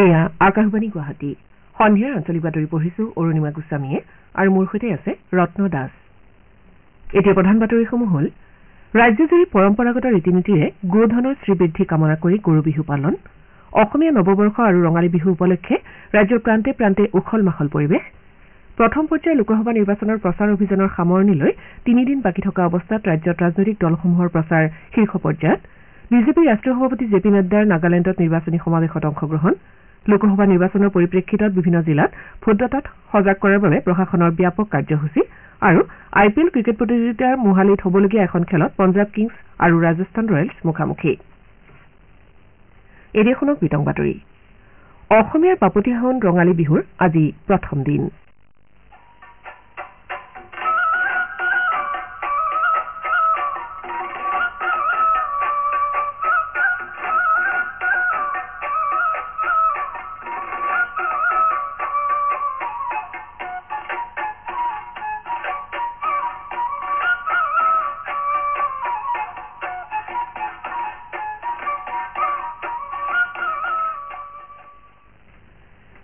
এয়া আকাশবাণী গুৱাহাটী সন্ধিয়াৰ আঞ্চলিক বাতৰি পঢ়িছো অৰুণিমা গোস্বামীয়ে আৰু মোৰ সৈতে আছে ৰত্ন দাস ৰাজ্যজুৰি পৰম্পৰাগত ৰীতি নীতিৰে গুৰুধনৰ শ্ৰীবৃদ্ধি কামনা কৰি গৰু বিহু পালন অসমীয়া নৱবৰ্ষ আৰু ৰঙালী বিহু উপলক্ষে ৰাজ্যৰ প্ৰান্তে প্ৰান্তে উখল মাখল পৰিৱেশ প্ৰথম পৰ্যায়ৰ লোকসভা নিৰ্বাচনৰ প্ৰচাৰ অভিযানৰ সামৰণিলৈ তিনিদিন বাকী থকা অৱস্থাত ৰাজ্যত ৰাজনৈতিক দলসমূহৰ প্ৰচাৰ শীৰ্ষ পৰ্যায়ত বিজেপিৰ ৰাষ্ট্ৰীয় সভাপতি জে পি নাড্ডাৰ নাগালেণ্ডত নিৰ্বাচনী সমাৱেশত অংশগ্ৰহণ লোকসভা নিৰ্বাচনৰ পৰিপ্ৰেক্ষিতত বিভিন্ন জিলাত ভোটদাতাক সজাগ কৰাৰ বাবে প্ৰশাসনৰ ব্যাপক কাৰ্যসূচী আৰু আই পি এল ক্ৰিকেট প্ৰতিযোগিতাৰ মোহালিত হ'বলগীয়া এখন খেলত পঞ্জাৱ কিংছ আৰু ৰাজস্থান ৰয়েলছ মুখামুখি অসমীয়াৰ পাপতিহাহন ৰঙালী বিহুৰ আজি প্ৰথম দিন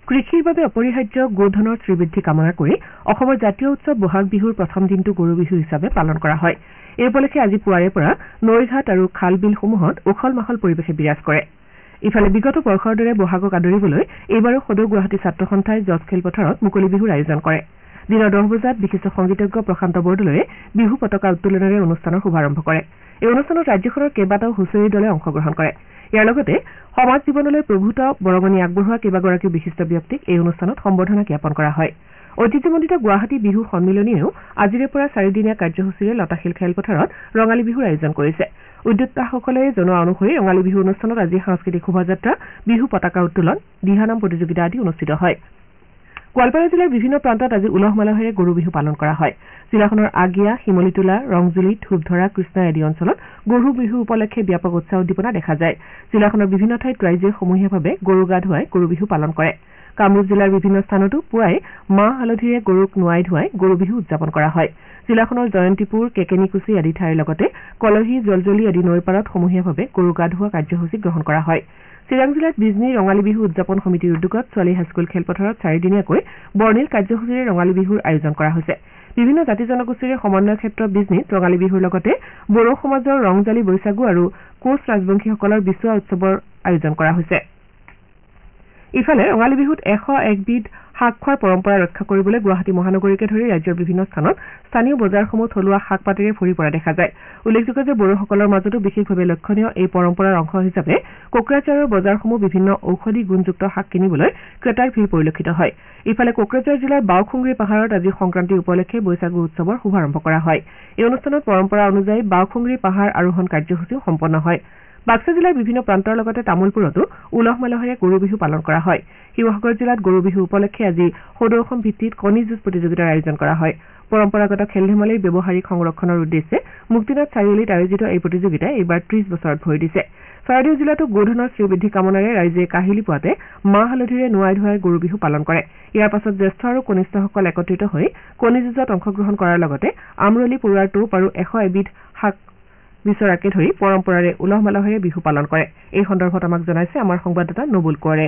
কৃষিৰ বাবে অপৰিহাৰ্য গোধনৰ শ্ৰীবৃদ্ধি কামনা কৰি অসমৰ জাতীয় উৎসৱ বহাগ বিহুৰ প্ৰথম দিনটো গৰু বিহু হিচাপে পালন কৰা হয় এই উপলক্ষে আজি পুৱাৰে পৰা নৈঘাট আৰু খাল বিলসমূহত উখল মাখল পৰিৱেশে বিৰাজ কৰে ইফালে বিগত বৰ্ষৰ দৰে বহাগক আদৰিবলৈ এইবাৰো সদৌ গুৱাহাটী ছাত্ৰ সন্থাই জজ খেলপথাৰত মুকলি বিহুৰ আয়োজন কৰিছে দিনৰ দহ বজাত বিশিষ্ট সংগীতজ্ঞ প্ৰশান্ত বৰদলৈয়ে বিহু পতাকা উত্তোলনেৰে অনুষ্ঠানৰ শুভাৰম্ভ কৰে এই অনুষ্ঠানত ৰাজ্যখনৰ কেইবাটাও হুঁচৰিৰ দলে অংশগ্ৰহণ কৰে ইয়াৰ লগতে সমাজ জীৱনলৈ প্ৰভূত বৰঙণি আগবঢ়োৱা কেইবাগৰাকীও বিশিষ্ট ব্যক্তিক এই অনুষ্ঠানত সম্বৰ্ধনা জ্ঞাপন কৰা হয় ঐতিহ্যমণ্ডিত গুৱাহাটী বিহু সন্মিলনীয়েও আজিৰে পৰা চাৰিদিনীয়া কাৰ্যসূচীৰে লতাশিল খেলপথাৰত ৰঙালী বিহুৰ আয়োজন কৰিছে উদ্যোক্তাসকলে জনোৱা অনুসৰি ৰঙালী বিহু অনুষ্ঠানত আজি সাংস্কৃতিক শোভাযাত্ৰা বিহু পতাকা উত্তোলন দিহানাম প্ৰতিযোগিতা আদি অনুষ্ঠিত হয় গোৱালপাৰা জিলাৰ বিভিন্ন প্ৰান্তত আজি উলহ মালহেৰে গৰু বিহু পালন কৰা হয় জিলাখনৰ আগিয়া শিমলিতোলা ৰংজুলি ধূপধৰা কৃষ্ণা আদি অঞ্চলত গৰু বিহু উপলক্ষে ব্যাপক উৎসাহ উদ্দীপনা দেখা যায় জিলাখনৰ বিভিন্ন ঠাইত ৰাইজে সমূহীয়াভাৱে গৰু গা ধুৱাই গৰু বিহু পালন কৰে কামৰূপ জিলাৰ বিভিন্ন স্থানতো পুৱাই মাহ হালধিৰে গৰুক নোৱাই ধুৱাই গৰু বিহু উদযাপন কৰা হয় জিলাখনৰ জয়ন্তীপুৰ কেকেনিকুছি আদি ঠাইৰ লগতে কলহী জলজলি আদি নৈৰ পাৰত সমূহীয়াভাৱে গৰু গা ধোৱা কাৰ্যসূচী গ্ৰহণ কৰা হয় চিৰাং জিলাত বিজনী ৰঙালী বিহু উদযাপন সমিতিৰ উদ্যোগত ছোৱালী হাইস্কুল খেলপথাৰত চাৰিদিনীয়াকৈ বৰ্ণিল কাৰ্যসূচীৰে ৰঙালী বিহুৰ আয়োজন কৰা হৈছে বিভিন্ন জাতি জনগোষ্ঠীৰে সমন্বয় ক্ষেত্ৰ বিজনীত ৰঙালী বিহুৰ লগতে বড়ো সমাজৰ ৰংজালী বৈশাগু আৰু কোচ ৰাজবংশীসকলৰ বিশ্ব উৎসৱৰ আয়োজন কৰা হৈছে ইফালে ৰঙালী বিহুত এশ একবিধ শাক খোৱাৰ পৰম্পৰা ৰক্ষা কৰিবলৈ গুৱাহাটী মহানগৰীকে ধৰি ৰাজ্যৰ বিভিন্ন স্থানত স্থানীয় বজাৰসমূহ থলুৱা শাক পাতিৰে ভৰি পৰা দেখা যায় উল্লেখযোগ্য যে বড়োসকলৰ মাজতো বিশেষভাৱে লক্ষণীয় এই পৰম্পৰাৰ অংশ হিচাপে কোকৰাঝাৰৰ বজাৰসমূহ বিভিন্ন ঔষধি গুণযুক্ত শাক কিনিবলৈ ক্ৰেতাৰ ভিৰ পৰিলক্ষিত হয় ইফালে কোকৰাঝাৰ জিলাৰ বাওখুংৰী পাহাৰত আজি সংক্ৰান্তি উপলক্ষে বৈশাগু উৎসৱৰ শুভাৰম্ভ কৰা হয় এই অনুষ্ঠানত পৰম্পৰা অনুযায়ী বাওখুংৰী পাহাৰ আৰোহণ কাৰ্যসূচীও সম্পন্ন হয় বাক্সা জিলাৰ বিভিন্ন প্ৰান্তৰ লগতে তামোলপুৰতো উলহ মালহেৰে গৰু বিহু পালন কৰা হয় শিৱসাগৰ জিলাত গৰু বিহু উপলক্ষে আজি সদৌসম ভিত্তিত কণী যুঁজ প্ৰতিযোগিতাৰ আয়োজন কৰা হয় পৰম্পৰাগত খেল ধেমালিৰ ব্যৱহাৰিক সংৰক্ষণৰ উদ্দেশ্যে মুক্তিনাথ চাৰিআলিত আয়োজিত এই প্ৰতিযোগিতাই এইবাৰ ত্ৰিশ বছৰত ভৰি দিছে চৰাইদেউ জিলাতো গোধনৰ শ্ৰীবৃদ্ধি কামনাৰে ৰাইজে কাহিলী পোৱাতে মাহ হালধিৰে নোৱাই ধুৱাই গৰু বিহু পালন কৰে ইয়াৰ পাছত জ্যেষ্ঠ আৰু কনিষ্ঠসকল একত্ৰিত হৈ কণী যুঁজত অংশগ্ৰহণ কৰাৰ লগতে আমৰলি পৰুৱাৰ টোপ আৰু এশ এবিধ শাক বিচৰাকে ধৰি পৰম্পৰাৰে উলহ মালহেৰে বিহু পালন কৰে এই সন্দৰ্ভত আমাক জনাইছে আমাৰ সংবাদদাতা নবুল কোঁৱৰে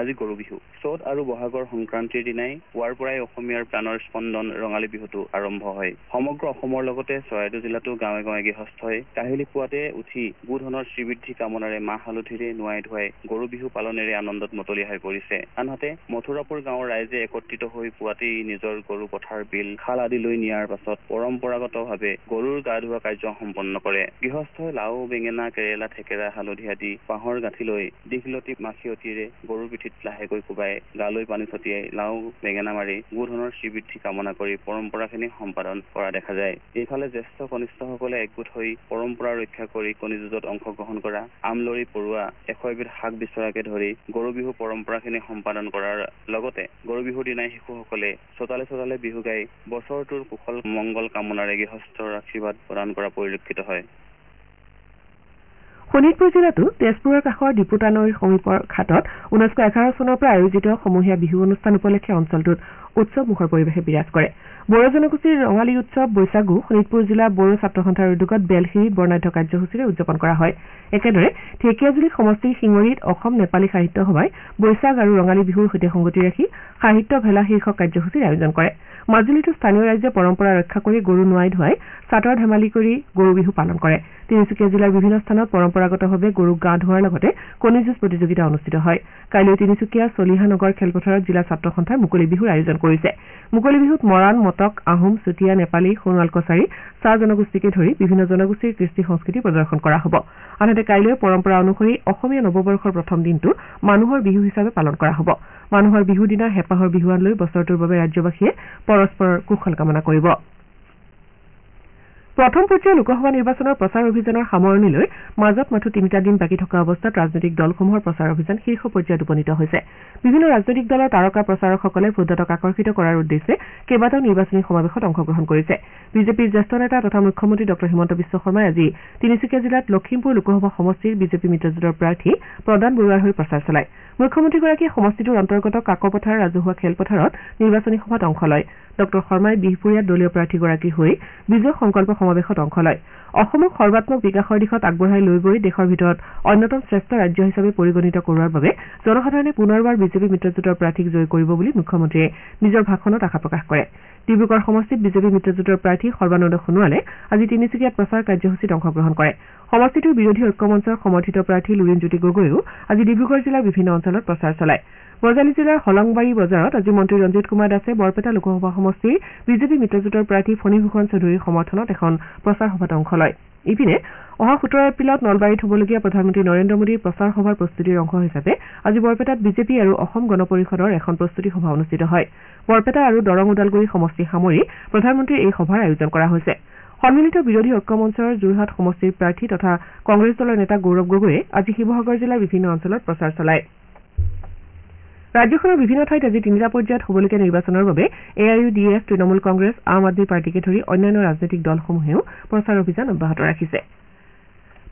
আজি গৰু বিহু চ'ত আৰু বহাগৰ সংক্ৰান্তিৰ দিনাই পুৱাৰ পৰাই অসমীয়াৰ প্ৰাণৰ স্পন্দন ৰঙালী বিহুটো আৰম্ভ হয় সমগ্ৰ অসমৰ লগতে চৰাইদেউ জিলাতো গাঁৱে গাঁৱে গৃহস্থই কাহিলী পুৱাতে উঠি গোধনৰ শ্ৰীবৃদ্ধি কামনাৰে মাহ হালধিৰে নোৱাই ধোৱাই গৰু বিহু পালনেৰে আনন্দত মতলি হৈ পৰিছে আনহাতে মথুৰাপুৰ গাঁৱৰ ৰাইজে একত্ৰিত হৈ পুৱাতেই নিজৰ গৰু পথাৰ বিল খাল আদি লৈ নিয়াৰ পাছত পৰম্পৰাগতভাৱে গৰুৰ গা ধোৱা কাৰ্য সম্পন্ন কৰে গৃহস্থই লাও বেঙেনা কেৰেলা থেকেৰা হালধি আদি বাঁহৰ গাঁঠি লৈ দীঘলতি মাখিয়তিৰে গৰুৰ পিঠিত লাহেকৈ কোবাই গালৈ পানী ছটিয়াই লাও বেঙেনা মাৰি গু ধনৰ শ্ৰীবৃদ্ধি কামনা কৰি পৰম্পৰাখিনি সম্পাদন কৰা দেখা যায় এইফালে জ্যেষ্ঠ কনিষ্ঠসকলে একগোট হৈ পৰম্পৰা ৰক্ষা কৰি কণী যুঁজত অংশগ্ৰহণ কৰা আমলৰি পৰুৱা এশ এবিধ শাক বিচৰাকে ধৰি গৰু বিহু পৰম্পৰাখিনি সম্পাদন কৰাৰ লগতে গৰু বিহুৰ দিনাই শিশুসকলে চোতালে চোতালে বিহু গাই বছৰটোৰ কুশল মংগল কামনাৰে গৃহস্থৰ আশীৰ্বাদ প্ৰদান কৰা পৰিলক্ষিত হয় শোণিতপুৰ জিলাতো তেজপুৰৰ কাষৰ দীপুতা নৈৰ সমীপৰ ঘাটত ঊনৈছশ এঘাৰ চনৰ পৰা আয়োজিত সমূহীয়া বিহু অনুষ্ঠান উপলক্ষে অঞ্চলটোত উৎসৱ মুখৰ পৰিৱেশে বিৰাজ কৰে বড়ো জনগোষ্ঠীৰ ৰঙালী উৎসৱ বৈশাগু শোণিতপুৰ জিলা বড়ো ছাত্ৰ সন্থাৰ উদ্যোগত বেলশিৰি বৰ্ণাঢ্য কাৰ্যসূচীৰে উদযাপন কৰা হয় একেদৰে ঢেকীয়াজুলি সমষ্টিৰ শিঙৰিত অসম নেপালী সাহিত্য সভাই বৈশাগ আৰু ৰঙালী বিহুৰ সৈতে সংগতি ৰাখি সাহিত্য ভেলা শীৰ্ষক কাৰ্যসূচীৰ আয়োজন কৰে মাজুলীতো স্থানীয় ৰাইজে পৰম্পৰা ৰক্ষা কৰি গৰু নোৱাই ধুৱাই চাটৰ ধেমালি কৰি গৰু বিহু পালন কৰে তিনিচুকীয়া জিলাৰ বিভিন্ন স্থানত পৰম্পৰাগতভাৱে গৰুক গা ধোৱাৰ লগতে কণী যুঁজ প্ৰতিযোগিতা অনুষ্ঠিত হয় কাইলৈ তিনিচুকীয়া চলিহানগৰ খেলপথাৰত জিলা ছাত্ৰ সন্থাৰ মুকলি বিহুৰ আয়োজন কৰিছে মুকলি বিহুত মৰাণ মটক আহোম চুতীয়া নেপালী সোণাল কছাৰী চাহ জনগোষ্ঠীকে ধৰি বিভিন্ন জনগোষ্ঠীৰ কৃষ্টি সংস্কৃতি প্ৰদৰ্শন কৰা হ'ব আনহাতে কাইলৈ পৰম্পৰা অনুসৰি অসমীয়া নৱবৰ্ষৰ প্ৰথম দিনটো মানুহৰ বিহু হিচাপে পালন কৰা হ'ব মানুহৰ বিহুৰ দিনা হেঁপাহৰ বিহুৱান লৈ বছৰটোৰ বাবে ৰাজ্যবাসীয়ে পৰস্পৰৰ কুশল কামনা কৰিব প্ৰথম পৰ্যায়ৰ লোকসভা নিৰ্বাচনৰ প্ৰচাৰ অভিযানৰ সামৰণিলৈ মাজত মাথো তিনিটা দিন বাকী থকা অৱস্থাত ৰাজনৈতিক দলসমূহৰ প্ৰচাৰ অভিযান শীৰ্ষ পৰ্যায়ত উপনীত হৈছে বিভিন্ন ৰাজনৈতিক দলৰ তাৰকা প্ৰচাৰকসকলে ভোটদাতাক আকৰ্ষিত কৰাৰ উদ্দেশ্যে কেইবাটাও নিৰ্বাচনী সমাৱেশত অংশগ্ৰহণ কৰিছে বিজেপিৰ জ্যেষ্ঠ নেতা তথা মুখ্যমন্ত্ৰী ডঃ হিমন্ত বিশ্ব শৰ্মাই আজি তিনিচুকীয়া জিলাত লখিমপুৰ লোকসভা সমষ্টিৰ বিজেপি মিত্ৰজোঁটৰ প্ৰাৰ্থী প্ৰদান বৰুৱাৰ হৈ প্ৰচাৰ চলায় মুখ্যমন্ত্ৰীগৰাকীয়ে সমষ্টিটোৰ অন্তৰ্গত কাকপথাৰ ৰাজহুৱা খেলপথাৰত নিৰ্বাচনী সভাত অংশ লয় ডঃ শৰ্মাই বিহপুৰীয়াত দলীয় প্ৰাৰ্থীগৰাকীৰ হৈ বিজয় সংকল্প সমাৱেশত অংশ লয় অসমক সৰ্বাম্মক বিকাশৰ দিশত আগবঢ়াই লৈ গৈ দেশৰ ভিতৰত অন্যতম শ্ৰেষ্ঠ ৰাজ্য হিচাপে পৰিগণিত কৰোৱাৰ বাবে জনসাধাৰণে পুনৰবাৰ বিজেপি মিত্ৰজোঁটৰ প্ৰাৰ্থীক জয় কৰিব বুলি মুখ্যমন্ত্ৰীয়ে নিজৰ ভাষণত আশা প্ৰকাশ কৰিছে ডিব্ৰুগড় সমষ্টিত বিজেপি মিত্ৰজোঁটৰ প্ৰাৰ্থী সৰ্বানন্দ সোণোৱালে আজি তিনিচুকীয়াত প্ৰচাৰ কাৰ্যসূচীত অংশগ্ৰহণ কৰে সমষ্টিটোৰ বিৰোধী ঐক্য মঞ্চৰ সমৰ্থিত প্ৰাৰ্থী লুৰিণজ্যোতি গগৈয়েও আজি ডিব্ৰুগড় জিলাৰ বিভিন্ন অঞ্চলত প্ৰচাৰ চলায় বজালী জিলাৰ হলংবাৰী বজাৰত আজি মন্ত্ৰী ৰঞ্জিত কুমাৰ দাসে বৰপেটা লোকসভা সমষ্টিৰ বিজেপি মিত্ৰজোঁটৰ প্ৰাৰ্থী ফণীভূষণ চৌধুৰীৰ সমৰ্থনত এখন প্ৰচাৰ সভাত অংশ লয় ইপিনে অহা সোতৰ এপ্ৰিলত নলবাৰীত হ'বলগীয়া প্ৰধানমন্ত্ৰী নৰেন্দ্ৰ মোদীৰ প্ৰচাৰ সভাৰ প্ৰস্তুতিৰ অংশ হিচাপে আজি বৰপেটাত বিজেপি আৰু অসম গণ পৰিষদৰ এখন প্ৰস্তুতি সভা অনুষ্ঠিত হয় বৰপেটা আৰু দৰং ওদালগুৰি সমষ্টি সামৰি প্ৰধানমন্ত্ৰীৰ এই সভাৰ আয়োজন কৰা হৈছে সন্মিলিত বিৰোধী ঐক্য মঞ্চৰ যোৰহাট সমষ্টিৰ প্ৰাৰ্থী তথা কংগ্ৰেছ দলৰ নেতা গৌৰৱ গগৈয়ে আজি শিৱসাগৰ জিলাৰ বিভিন্ন অঞ্চলত প্ৰচাৰ চলায় ৰাজ্যখনৰ বিভিন্ন ঠাইত আজি তিনিটা পৰ্যায়ত হ'বলগীয়া নিৰ্বাচনৰ বাবে A I U D F Trinamool Congress Aam Aadmi পাৰ্টীকে ধৰি অন্যান্য ৰাজনৈতিক দলসমূহেও প্ৰচাৰ অভিযান অব্যাহত ৰাখিছে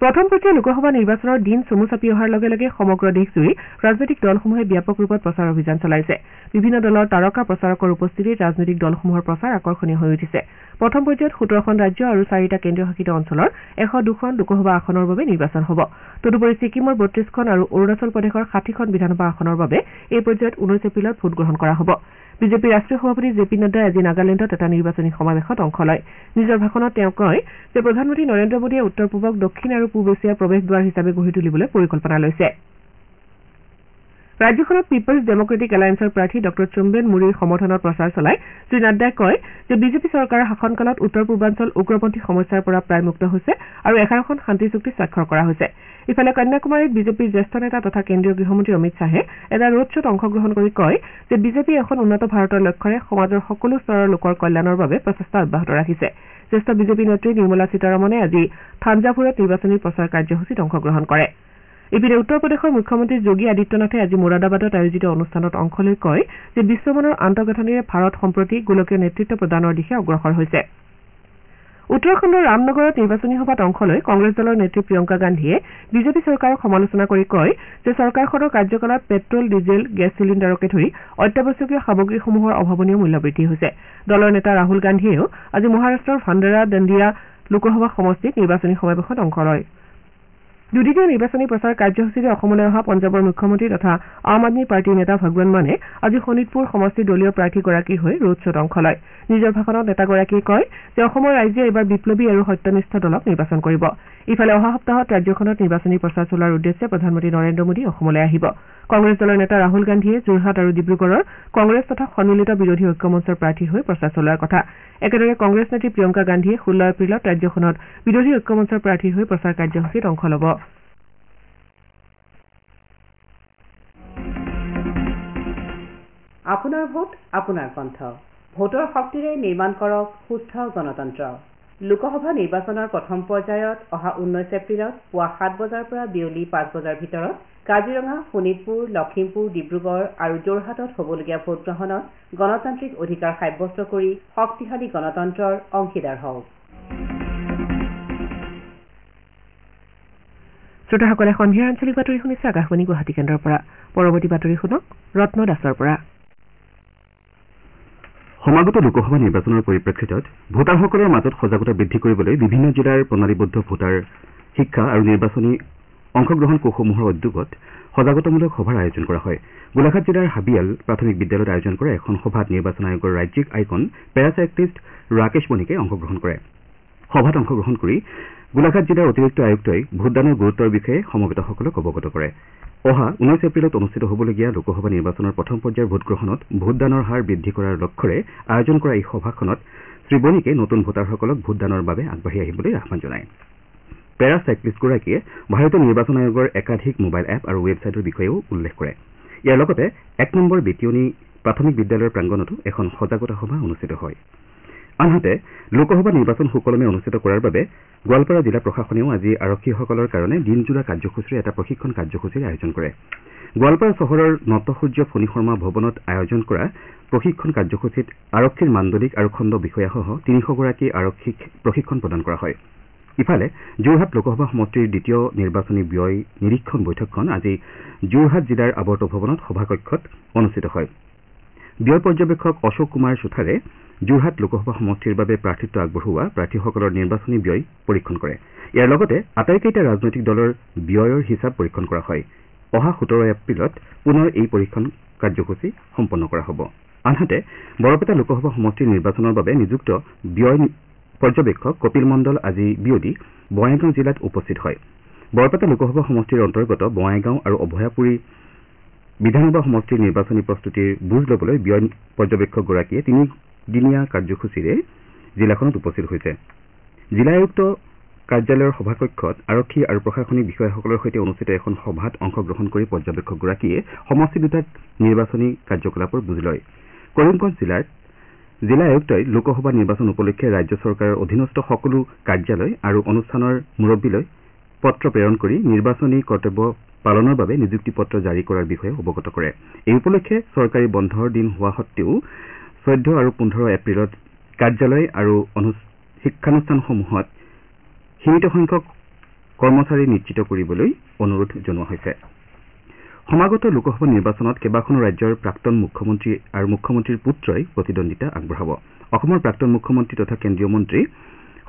প্ৰথম পৰ্যায়ৰ লোকসভা নিৰ্বাচনৰ দিন চমু চাপি অহাৰ লগে লগে সমগ্ৰ দেশজুৰি ৰাজনৈতিক দলসমূহে ব্যাপক ৰূপত প্ৰচাৰ অভিযান চলাইছে বিভিন্ন দলৰ তাৰকা প্ৰচাৰকৰ উপস্থিতিত ৰাজনৈতিক দলসমূহৰ প্ৰচাৰ আকৰ্ষণীয় হৈ উঠিছে প্ৰথম পৰ্যায়ত সোতৰখন ৰাজ্য আৰু চাৰিটা কেন্দ্ৰীয় শাসিত অঞ্চলৰ এশ দুখন লোকসভা আসনৰ বাবে নিৰ্বাচন হ'ব তদুপৰি ছিকিমৰ বত্ৰিশখন আৰু অৰুণাচল প্ৰদেশৰ ষাঠিখন বিধানসভা আসনৰ বাবে এই পৰ্যায়ত ঊনৈছ এপ্ৰিলত ভোটগ্ৰহণ কৰা হ'ব বিজেপিৰ ৰাষ্ট্ৰীয় সভাপতি জে পি নাড্ডাই আজি নাগালেণ্ডত এটা নিৰ্বাচনী সমাৱেশত অংশ লয় নিজৰ ভাষণত তেওঁ কয় যে প্ৰধানমন্ত্ৰী নৰেন্দ্ৰ মোদীয়ে উত্তৰ পূবক দক্ষিণ আৰু পূব এছিয়াৰ প্ৰৱেশ দ্বাৰ হিচাপে গঢ়ি তুলিবলৈ পৰিকল্পনা লৈছে ৰাজ্যখনত পিপলছ ডেমক্ৰেটিক এলায়েন্সৰ প্ৰাৰ্থী ডঃ চুম্বেন মুৰীৰ সমৰ্থনত প্ৰচাৰ চলাই শ্ৰীনাড্ডাই কয় যে বিজেপি চৰকাৰৰ শাসনকালত উত্তৰ পূৰ্বাঞ্চল উগ্ৰপন্থী সমস্যাৰ পৰা প্ৰায় মুক্ত হৈছে আৰু এঘাৰখন শান্তি চুক্তি স্বাক্ষৰ কৰা হৈছে ইফালে কন্যাকুমাৰীত বিজেপিৰ জ্যেষ্ঠ নেতা তথা কেন্দ্ৰীয় গৃহমন্ত্ৰী অমিত শ্বাহে এটা ৰোড শ্বত অংশগ্ৰহণ কৰি কয় যে বিজেপিয়ে এখন উন্নত ভাৰতৰ লক্ষ্যৰে সমাজৰ সকলো স্তৰৰ লোকৰ কল্যাণৰ বাবে প্ৰচেষ্টা অব্যাহত ৰাখিছে জ্যেষ্ঠ বিজেপি নেত্ৰী নিৰ্মলা সীতাৰমণে আজি থানজাপুৰত নিৰ্বাচনী প্ৰচাৰ কাৰ্যসূচীত অংশগ্ৰহণ কৰিছে ইপিনে উত্তৰ প্ৰদেশৰ মুখ্যমন্ত্ৰী যোগী আদিত্যনাথে আজি মোৰাদাবাদত আয়োজিত অনুষ্ঠানত অংশ লৈ কয় যে বিশ্বমানৰ আন্তঃগাঁথনিৰে ভাৰত সম্প্ৰতি গোলকীয় নেতৃত্ব প্ৰদানৰ দিশে অগ্ৰসৰ হৈছে উত্তৰাখণ্ডৰ ৰামনগৰত নিৰ্বাচনী সভাত অংশ লৈ কংগ্ৰেছ দলৰ নেত্ৰী প্ৰিয়ংকা গান্ধীয়ে বিজেপি চৰকাৰক সমালোচনা কৰি কয় যে চৰকাৰখনৰ কাৰ্যকালত পেট্ৰল ডিজেল গেছ চিলিণ্ডাৰকে ধৰি অত্যাৱশ্যকীয় সামগ্ৰীসমূহৰ অভাৱনীয় মূল্যবৃদ্ধি হৈছে দলৰ নেতা ৰাহুল গান্ধীয়েও আজি মহাৰাট্টৰ ভাণ্ডাৰা দণ্ডিয়া লোকসভা সমষ্টিত নিৰ্বাচনী সমাৱেশত অংশ লয় দুদিনীয়া নিৰ্বাচনী প্ৰচাৰ কাৰ্যসূচীৰে অসমলৈ অহা পঞ্জাৱৰ মুখ্যমন্ত্ৰী তথা আম আদমী পাৰ্টীৰ নেতা ভগৱান মানে আজি শোণিতপুৰ সমষ্টিৰ দলীয় প্ৰাৰ্থীগৰাকীৰ হৈ ৰোড শ্বত অংশ লয় নিজৰ ভাষণত নেতাগৰাকীয়ে কয় যে অসমৰ ৰাইজে এইবাৰ বিপ্লৱী আৰু সত্যনিষ্ঠ দলক নিৰ্বাচন কৰিব ইফালে অহা সপ্তাহত ৰাজ্যখনত নিৰ্বাচনী প্ৰচাৰ চলোৱাৰ উদ্দেশ্যে প্ৰধানমন্ত্ৰী নৰেন্দ্ৰ মোদী অসমলৈ আহিব কংগ্ৰেছ দলৰ নেতা ৰাহুল গান্ধীয়ে যোৰহাট আৰু ডিব্ৰুগড়ৰ কংগ্ৰেছ তথা সন্মিলিত বিৰোধী ঐক্য মঞ্চৰ প্ৰাৰ্থী হৈ প্ৰচাৰ চলোৱাৰ কথা একেদৰে কংগ্ৰেছ নেত্ৰী প্ৰিয়ংকা গান্ধীয়ে ষোল্ল এপ্ৰিলত ৰাজ্যখনত বিৰোধী ঐক্য মঞ্চৰ প্ৰাৰ্থী হৈ প্ৰচাৰ কাৰ্যসূচীত অংশ ল'ব আপোনাৰ ভোট আপোনাৰ কণ্ঠ ভোটৰ শক্তিৰে নিৰ্মাণ কৰক সুস্থ গণতন্ত্ৰ লোকসভা নিৰ্বাচনৰ প্ৰথম পৰ্যায়ত অহা ঊনৈছ এপ্ৰিলত পুৱা সাত বজাৰ পৰা বিয়লি পাঁচ বজাৰ ভিতৰত কাজিৰঙা শোণিতপুৰ লখিমপুৰ ডিব্ৰুগড় আৰু যোৰহাটত হ'বলগীয়া ভোটগ্ৰহণত গণতান্ত্ৰিক অধিকাৰ সাব্যস্ত কৰি শক্তিশালী গণতন্ত্ৰৰ অংশীদাৰ হওক শ্ৰোতাসকলে সন্ধিয়াৰ আঞ্চলিক বাতৰি শুনিছে আকাশবাণী গুৱাহাটী কেন্দ্ৰৰ পৰা পৰৱৰ্তী বাতৰি শুনক ৰত্ন দাসৰ পৰা সমাগত লোকসভা নিৰ্বাচনৰ পৰিপ্ৰেক্ষিতত ভোটাৰসকলৰ মাজত সজাগতা বৃদ্ধি কৰিবলৈ বিভিন্ন জিলাৰ প্ৰণালীবদ্ধ ভোটাৰ শিক্ষা আৰু নিৰ্বাচনী অংশগ্ৰহণ কোষসমূহৰ উদ্যোগত সজাগতামূলক সভাৰ আয়োজন কৰা হয় গোলাঘাট জিলাৰ হাবিয়াল প্ৰাথমিক বিদ্যালয়ত আয়োজন কৰা এখন সভাত নিৰ্বাচন আয়োগৰ ৰাজ্যিক আইকন পেৰাচাইক্লিষ্ট ৰাকেশ মণিকে অংশগ্ৰহণ কৰে সভাত অংশগ্ৰহণ কৰি গোলাঘাট জিলাৰ অতিৰিক্ত আয়ুক্তই ভোটদানৰ গুৰুত্বৰ বিষয়ে সমবেতসকলক অৱগত কৰে অহা ঊনৈছ এপ্ৰিলত অনুষ্ঠিত হ'বলগীয়া লোকসভা নিৰ্বাচনৰ প্ৰথম পৰ্যায়ৰ ভোটগ্ৰহণত ভোটদানৰ হাৰ বৃদ্ধি কৰাৰ লক্ষ্যৰে আয়োজন কৰা এই সভাখনত শ্ৰীবণিকে নতুন ভোটাৰসকলক ভোটদানৰ বাবে আগবাঢ়ি আহিবলৈ আহান জনায় পেৰা চাইক্লিষ্টগৰাকীয়ে ভাৰতীয় নিৰ্বাচন আয়োগৰ একাধিক মোবাইল এপ আৰু ৱেবছাইটৰ বিষয়েও উল্লেখ কৰে ইয়াৰ লগতে এক নম্বৰ বিটিয়নী প্ৰাথমিক বিদ্যালয়ৰ প্ৰাংগণতো এখন সজাগতা সভা অনুষ্ঠিত হয় আনহাতে লোকসভা নিৰ্বাচন সুকলমে অনুষ্ঠিত কৰাৰ বাবে গোৱালপাৰা জিলা প্ৰশাসনেও আজি আৰক্ষীসকলৰ কাৰণে দিনজোৰা কাৰ্যসূচীৰ এটা প্ৰশিক্ষণ কাৰ্যসূচীৰ আয়োজন কৰে গোৱালপাৰা চহৰৰ নটসূৰ্য ফণী শৰ্মা ভৱনত আয়োজন কৰা প্ৰশিক্ষণ কাৰ্যসূচীত আৰক্ষীৰ মাণ্ডলিক আৰু খণ্ড বিষয়াসহ তিনিশগৰাকী আৰক্ষীক প্ৰশিক্ষণ প্ৰদান কৰা হয় ইফালে যোৰহাট লোকসভা সমষ্টিৰ দ্বিতীয় নিৰ্বাচনী ব্যয় নিৰীক্ষণ বৈঠকখন আজি যোৰহাট জিলাৰ আৱৰ্ত ভৱনত সভাকক্ষত অনুষ্ঠিত হয় ব্যয় পৰ্যবেক্ষক অশোক কুমাৰ সুথাৰে যোৰহাট লোকসভা সমষ্টিৰ বাবে প্ৰাৰ্থিত্ব আগবঢ়োৱা প্ৰাৰ্থীসকলৰ নিৰ্বাচনী ব্যয় পৰীক্ষণ কৰে ইয়াৰ লগতে আটাইকেইটা ৰাজনৈতিক দলৰ ব্যয়ৰ হিচাপ পৰীক্ষণ কৰা হয় অহা সোতৰ এপ্ৰিলত পুনৰ এই পৰীক্ষণ কাৰ্যসূচী সম্পন্ন কৰা হ'ব আনহাতে বৰপেটা লোকসভা সমষ্টিৰ নিৰ্বাচনৰ বাবে নিযুক্ত ব্যয় পৰ্যবেক্ষক কপিল মণ্ডল আজি বিয়লি বঙাইগাঁও জিলাত উপস্থিত হয় বৰপেটা লোকসভা সমষ্টিৰ অন্তৰ্গত বঙাইগাঁও আৰু অভয়াপুৰী বিধানসভা সমষ্টিৰ নিৰ্বাচনী প্ৰস্তুতিৰ বুজ ল'বলৈ ব্যয় পৰ্যবেক্ষকগৰাকীয়ে তিনিদিনীয়া কাৰ্যসূচীৰে জিলাখনত উপস্থিত হৈছে জিলা আয়ুক্ত কাৰ্যালয়ৰ সভাকক্ষত আৰক্ষী আৰু প্ৰশাসনিক বিষয়াসকলৰ সৈতে অনুষ্ঠিত এখন সভাত অংশগ্ৰহণ কৰি পৰ্যবেক্ষকগৰাকীয়ে সমষ্টি দুটাত নিৰ্বাচনী কাৰ্যকলাপৰ বুজ লয় কৰিমগঞ্জ জিলাত জিলা আয়ুক্তই লোকসভা নিৰ্বাচন উপলক্ষে ৰাজ্য চৰকাৰৰ অধীনস্থ সকলো কাৰ্যালয় আৰু অনুষ্ঠানৰ মুৰববীলৈ পত্ৰ প্ৰেৰণ কৰি নিৰ্বাচনী কৰ্তব্য পালনৰ বাবে নিযুক্তি পত্ৰ জাৰি কৰাৰ বিষয়ে অৱগত কৰে এই উপলক্ষে চৰকাৰী বন্ধৰ দিন হোৱা সত্বেও চৈধ্য আৰু পোন্ধৰ এপ্ৰিলত কাৰ্যালয় আৰু শিক্ষানুষ্ঠানসমূহত সীমিত সংখ্যক কৰ্মচাৰী নিশ্চিত কৰিবলৈ অনুৰোধ জনোৱা হৈছে সমাগত লোকসভা নিৰ্বাচনত কেইবাখনো ৰাজ্যৰ প্ৰাক্তন মুখ্যমন্ত্ৰী আৰু মুখ্যমন্ত্ৰীৰ পুত্ৰই প্ৰতিদ্বন্দ্বিতা আগবঢ়াব অসমৰ প্ৰাক্তন মুখ্যমন্ত্ৰী তথা কেন্দ্ৰীয় মন্ত্ৰী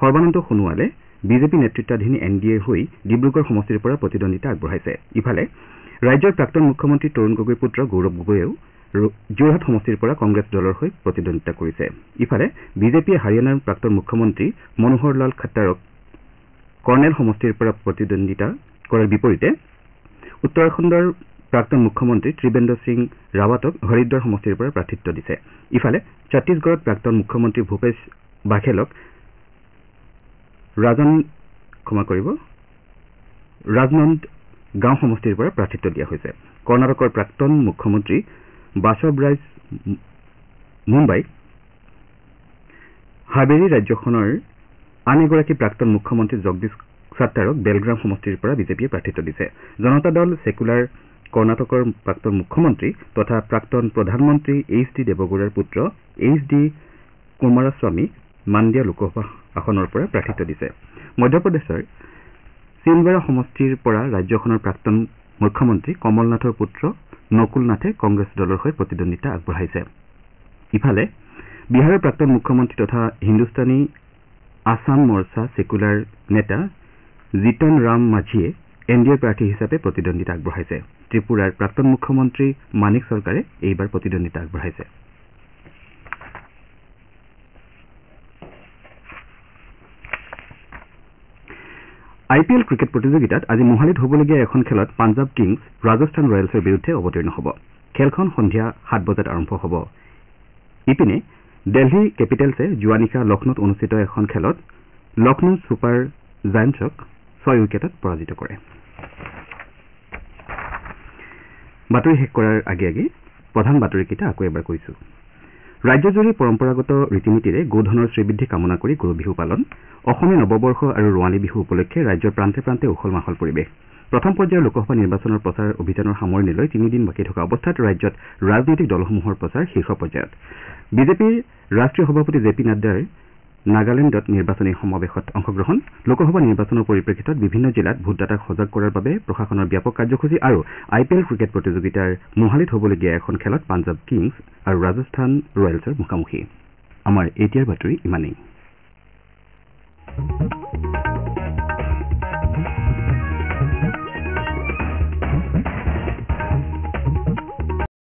সৰ্বানন্দ সোণোৱালে বিজেপি নেতৃতাধীন এন ডি এ হৈ ডিব্ৰুগড় সমষ্টিৰ পৰা প্ৰতিদ্বন্দ্বিতা আগবঢ়াইছে ইফালে ৰাজ্যৰ প্ৰাক্তন মুখ্যমন্ত্ৰী তৰুণ গগৈৰ পুত্ৰ গৌৰৱ গগৈয়েও যোৰহাট সমষ্টিৰ পৰা কংগ্ৰেছ দলৰ হৈ প্ৰতিদ্বন্দ্বিতা কৰিছে ইফালে বিজেপিয়ে হাৰিয়ানাৰ প্ৰাক্তন মুখ্যমন্ত্ৰী মনোহৰ লাল খাট্টাৰক কৰ্ণেল সমষ্টিৰ পৰা প্ৰতিদ্বন্দ্বিতা কৰাৰ বিপৰীতে উত্তৰাখণ্ডৰ প্ৰাক্তন মুখ্যমন্ত্ৰী ত্ৰিবেন্দ্ৰ সিং ৰাৱাটক হৰিদ্বাৰ সমষ্টিৰ পৰা প্ৰাৰ্থিত্ব দিছে ইফালে ছত্তীশগড়ত প্ৰাক্তন মুখ্যমন্ত্ৰী ভূপেশ বাঘেলক ৰাজন ক্ষমা কৰিব ৰাজনন্দ গাঁও সমষ্টিৰ পৰা প্ৰাৰ্থিত্ব দিয়া হৈছে কৰ্ণাটকৰ প্ৰাক্তন মুখ্যমন্ত্ৰী বাছৱ ৰাইজ মুম্বাই হাবেৰী ৰাজ্যখনৰ আন এগৰাকী প্ৰাক্তন মুখ্যমন্ত্ৰী জগদীশ ছাট্টাৰক বেলগ্ৰাম সমষ্টিৰ পৰা বিজেপিয়ে প্ৰাৰ্থিত্ব দিছে জনতা দল ছেকুলাৰ কৰ্ণাটকৰ প্ৰাক্তন মুখ্যমন্ত্ৰী তথা প্ৰাক্তন প্ৰধানমন্ত্ৰী এইচ ডি দেৱগৌড়াৰ পুত্ৰ এইচ ডি কুমাৰস্বামী মাণ্ডিয়া লোকসভা আসনৰ পৰা প্ৰাৰ্থিত্ব দিছে মধ্যপ্ৰদেশৰ চিলৱাৰা সমষ্টিৰ পৰা ৰাজ্যখনৰ প্ৰাক্তন মুখ্যমন্ত্ৰী কমল নাথৰ পুত্ৰ নকুল নাথে কংগ্ৰেছ দলৰ হৈ প্ৰতিদ্বন্দ্বিতা আগবঢ়াইছে ইফালে বিহাৰৰ প্ৰাক্তন মুখ্যমন্ত্ৰী তথা হিন্দুস্তানী আছাম মৰ্চা ছেকুলাৰ নেতা জিতন ৰাম মাঝিয়ে এন ডি এৰ প্ৰাৰ্থী হিচাপে প্ৰতিদ্বন্দ্বিতা আগবঢ়াইছে ত্ৰিপুৰাৰ প্ৰাক্তন মুখ্যমন্ত্ৰী মানিক চৰকাৰে এইবাৰ প্ৰতিদ্বন্দ্বিতা আগবঢ়াইছে আই পি এল ক্ৰিকেট প্ৰতিযোগিতাত আজি মোহালিত হ'বলগীয়া এখন খেলত পাঞ্জাব কিংছ ৰাজস্থান ৰয়েলছৰ বিৰুদ্ধে অৱতীৰ্ণ হ'ব খেলখন সন্ধিয়া সাত বজাত আৰম্ভ হ'ব ইপিনে দেলহী কেপিটেলছে যোৱা নিশা লক্ষ্ণৌত অনুষ্ঠিত এখন খেলত লক্ষ্ণৌ ছুপাৰ জায়েণ্টছক ছয় উইকেটত পৰাজিত কৰে বাতৰি শেষ কৰাৰ আগে আগে প্ৰধান বাতৰিকেইটা আকৌ এবাৰ কৈছোঁ ৰাজ্যজুৰি পৰম্পৰাগত ৰীতি নীতিৰে গোধনৰ শ্ৰীবৃদ্ধি কামনা কৰি গৰু বিহু পালন অসমীয়া নৱবৰ্ষ আৰু ৰোৱালী বিহু উপলক্ষে ৰাজ্যৰ প্ৰান্তে প্ৰান্তে উখল মাখল পৰিৱেশ প্ৰথম পৰ্যায়ৰ লোকসভা নিৰ্বাচনৰ প্ৰচাৰ অভিযানৰ সামৰণিলৈ তিনিদিন বাকী থকা অৱস্থাত ৰাজ্যত ৰাজনৈতিক দলসমূহৰ প্ৰচাৰ শীৰ্ষ পৰ্যায়ত বিজেপিৰ ৰাষ্ট্ৰীয় সভাপতি জে পি নাড্ডাৰ নাগালেণ্ডত নিৰ্বাচনী সমাৱেশত অংশগ্ৰহণ লোকসভা নিৰ্বাচনৰ পৰিপ্ৰেক্ষিতত বিভিন্ন জিলাত ভোটদাতাক সজাগ কৰাৰ বাবে প্ৰশাসনৰ ব্যাপক কাৰ্যসূচী আৰু আই পি এল ক্ৰিকেট প্ৰতিযোগিতাৰ মোহালিত হ'বলগীয়া এখন খেলত পাঞ্জাব কিংছ আৰু ৰাজস্থান ৰয়েলছৰ মুখামুখি